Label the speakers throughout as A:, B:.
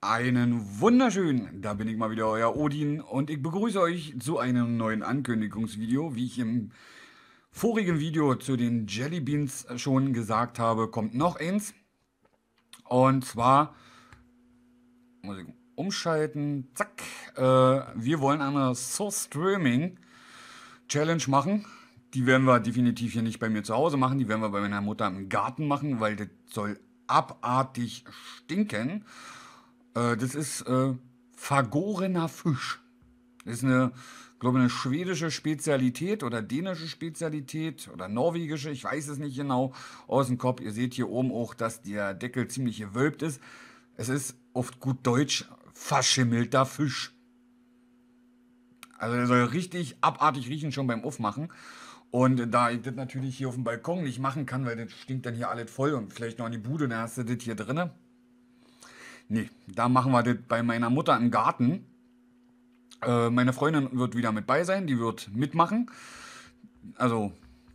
A: Einen wunderschönen, da bin ich mal wieder, euer Odin und ich begrüße euch zu einem neuen Ankündigungsvideo. Wie ich im vorigen Video zu den Jelly Beans schon gesagt habe, kommt noch eins. Und zwar, muss ich umschalten, zack, äh, wir wollen eine Source Streaming Challenge machen. Die werden wir definitiv hier nicht bei mir zu Hause machen, die werden wir bei meiner Mutter im Garten machen, weil das soll abartig stinken. Äh, das ist äh, vergorener Fisch. Das ist eine, glaube eine schwedische Spezialität oder dänische Spezialität oder norwegische, ich weiß es nicht genau, aus dem Kopf. Ihr seht hier oben auch, dass der Deckel ziemlich gewölbt ist. Es ist oft gut deutsch verschimmelter Fisch. Also der soll richtig abartig riechen schon beim Aufmachen. Und da ich das natürlich hier auf dem Balkon nicht machen kann, weil das stinkt dann hier alles voll und vielleicht noch in die Bude, dann hast du das hier drinnen. Nee, da machen wir das bei meiner Mutter im Garten. Äh, meine Freundin wird wieder mit bei sein, die wird mitmachen. Also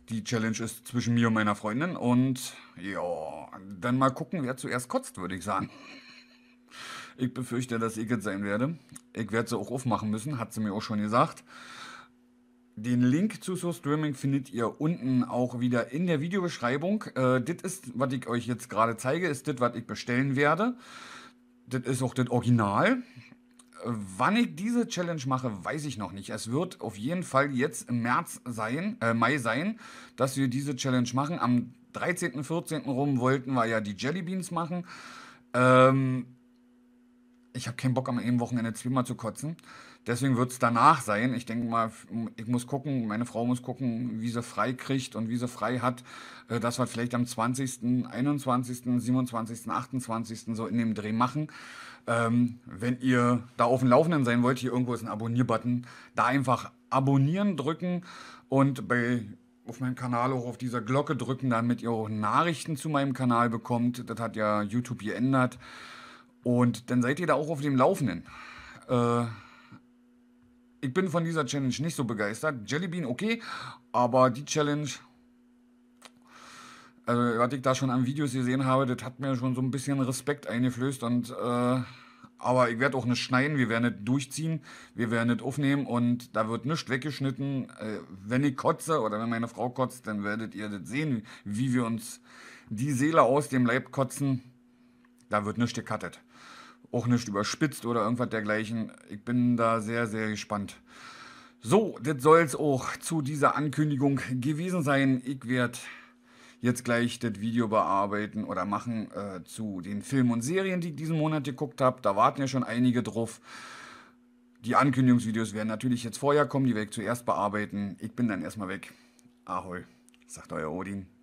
A: die Challenge ist zwischen mir und meiner Freundin. Und ja, dann mal gucken, wer zuerst kotzt, würde ich sagen. Ich befürchte, dass ich es sein werde. Ich werde sie auch aufmachen müssen, hat sie mir auch schon gesagt. Den Link zu So Streaming findet ihr unten auch wieder in der Videobeschreibung. Äh, das ist, was ich euch jetzt gerade zeige, ist das, was ich bestellen werde. Das ist auch das Original. Wann ich diese Challenge mache, weiß ich noch nicht. Es wird auf jeden Fall jetzt im März sein, äh Mai sein, dass wir diese Challenge machen. Am 13., 14. rum wollten wir ja die Jellybeans machen. Ähm, ich habe keinen Bock, am einem Wochenende zweimal zu kotzen. Deswegen wird es danach sein. Ich denke mal, ich muss gucken, meine Frau muss gucken, wie sie frei kriegt und wie sie frei hat, äh, dass wir vielleicht am 20., 21., 27., 28. so in dem Dreh machen. Ähm, wenn ihr da auf dem Laufenden sein wollt, hier irgendwo ist ein Abonnier-Button. Da einfach abonnieren drücken und bei auf meinem Kanal auch auf dieser Glocke drücken, damit ihr auch Nachrichten zu meinem Kanal bekommt. Das hat ja YouTube geändert. Und dann seid ihr da auch auf dem Laufenden. Äh, ich bin von dieser Challenge nicht so begeistert. Jellybean okay, aber die Challenge, also, was ich da schon an Videos gesehen habe, das hat mir schon so ein bisschen Respekt eingeflößt. Und, äh, aber ich werde auch nicht schneiden, wir werden nicht durchziehen, wir werden nicht aufnehmen und da wird nichts weggeschnitten. Äh, wenn ich kotze oder wenn meine Frau kotzt, dann werdet ihr das sehen, wie wir uns die Seele aus dem Leib kotzen. Da wird nichts gecuttet. Auch nicht überspitzt oder irgendwas dergleichen. Ich bin da sehr, sehr gespannt. So, das soll es auch zu dieser Ankündigung gewesen sein. Ich werde jetzt gleich das Video bearbeiten oder machen äh, zu den Filmen und Serien, die ich diesen Monat geguckt habe. Da warten ja schon einige drauf. Die Ankündigungsvideos werden natürlich jetzt vorher kommen, die werde ich zuerst bearbeiten. Ich bin dann erstmal weg. Ahoi, sagt euer Odin.